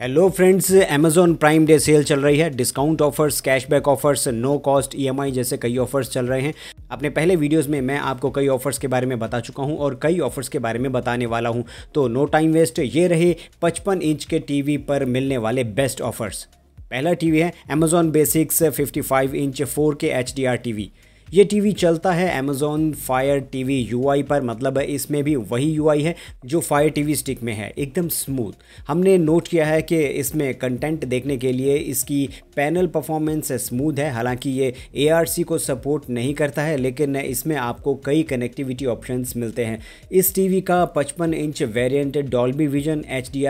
hello friends Amazon prime day sale चल रही है discount offers cashback offers no cost EMI जैसे कई ऑफर्स चल रहे हैं अपने पहले वीडियोस में मैं आपको कई ऑफर्स के बारे में बता चुका हूं और कई ऑफर्स के बारे में बताने वाला हूं तो नो टाइम वेस्ट ये रहे 55 इंच के टीवी पर मिलने वाले बेस्ट ऑफर्स पहला टीवी है Amazon basics 55 inch 4K HDR TV ये टीवी चलता है अमेजोन फायर टीवी यूआई पर मतलब इसमें भी वही यूआई है जो फायर टीवी स्टिक में है एकदम स्मूथ हमने नोट किया है कि इसमें कंटेंट देखने के लिए इसकी पैनल परफॉर्मेंस स्मूथ है हालांकि ये ए को सपोर्ट नहीं करता है लेकिन इसमें आपको कई कनेक्टिविटी ऑप्शन मिलते हैं इस टी का पचपन inch variant Dolby vision H D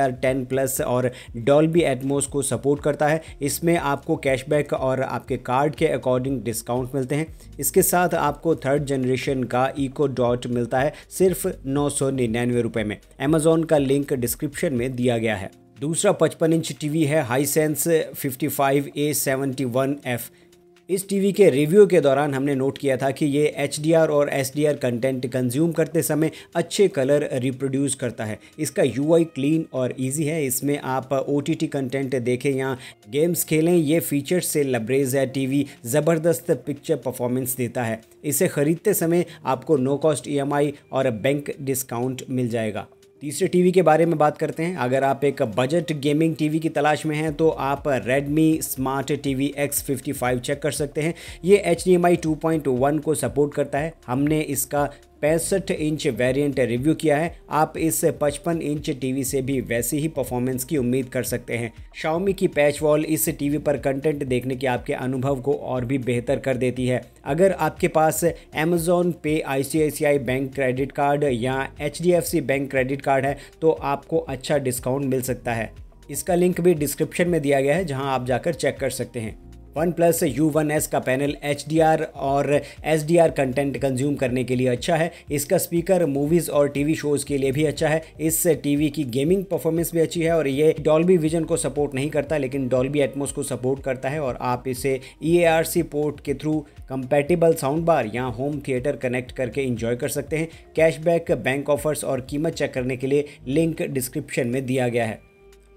plus और डॉल्बी एटमोस को सपोर्ट करता है इसमें आपको कैशबैक और आपके कार्ड के अकॉर्डिंग डिस्काउंट मिलते हैं इसके साथ आपको थर्ड जनरेशन का इको डॉट मिलता है सिर्फ नौ सौ निन्यानवे रुपये में अमेजोन का लिंक डिस्क्रिप्शन में दिया गया है दूसरा पचपन इंच टीवी है Hisense fifty five A seventy one F इस टीवी के रिव्यू के दौरान हमने नोट किया था कि ये एच और एस कंटेंट कंज्यूम करते समय अच्छे कलर रिप्रोड्यूस करता है इसका यू क्लीन और ईजी है इसमें आप ओ कंटेंट देखें या गेम्स खेलें ये फ़ीचर्स से लबरेज है टीवी ज़बरदस्त पिक्चर परफॉर्मेंस देता है इसे ख़रीदते समय आपको नो कॉस्ट ई और बैंक डिस्काउंट मिल जाएगा तीसरे टीवी के बारे में बात करते हैं अगर आप एक बजट गेमिंग टीवी की तलाश में हैं तो आप Redmi Smart TV X55 check कर सकते हैं ये एच डी 2.1 को सपोर्ट करता है हमने इसका पैंसठ इंच वेरिएंट रिव्यू किया है आप इस 55 इंच टीवी से भी वैसी ही परफॉर्मेंस की उम्मीद कर सकते हैं शाओमी की पैच वॉल इस टीवी पर कंटेंट देखने के आपके अनुभव को और भी बेहतर कर देती है अगर आपके पास Amazon pay I bank credit card या एच बैंक क्रेडिट कार्ड है तो आपको अच्छा डिस्काउंट मिल सकता है इसका लिंक भी डिस्क्रिप्शन में दिया गया है जहां आप जाकर चेक कर सकते हैं one plus U one S का पैनल एच डी आर और एस कंटेंट कंज्यूम करने के लिए अच्छा है इसका स्पीकर मूवीज़ और टी वी शोज़ के लिए भी अच्छा है इस टी वी की गेमिंग परफॉर्मेंस भी अच्छी है और ये डॉल्बी विजन को सपोर्ट नहीं करता लेकिन डॉल्बी एटमोस को सपोर्ट करता है और आप इसे E A R C port के थ्रू कंपेटेबल साउंड बार या होम थिएटर कनेक्ट करके इंजॉय कर सकते हैं कैशबैक बैंक ऑफर्स और कीमत चेक करने के लिए लिंक डिस्क्रिप्शन में दिया गया है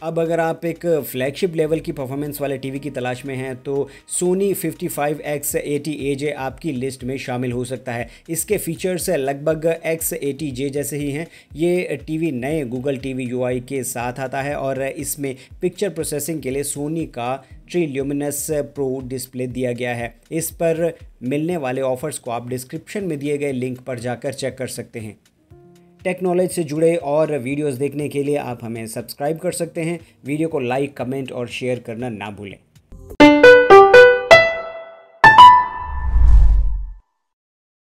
अब अगर आप एक फ्लैगशिप लेवल की परफॉर्मेंस वाले टीवी की तलाश में हैं तो सोनी 55X 80AJ आपकी लिस्ट में शामिल हो सकता है इसके फीचर्स लगभग X80J जैसे ही हैं ये टीवी नए गूगल टीवी यूआई के साथ आता है और इसमें पिक्चर प्रोसेसिंग के लिए सोनी का ट्री ल्यूमिनस प्रो डिस्प्ले दिया गया है इस पर मिलने वाले ऑफर्स को आप डिस्क्रिप्शन में दिए गए लिंक पर जाकर चेक कर सकते हैं टेक्नोलॉजी से जुड़े और वीडियोस देखने के लिए आप हमें सब्सक्राइब कर सकते हैं वीडियो को लाइक कमेंट और शेयर करना ना भूलें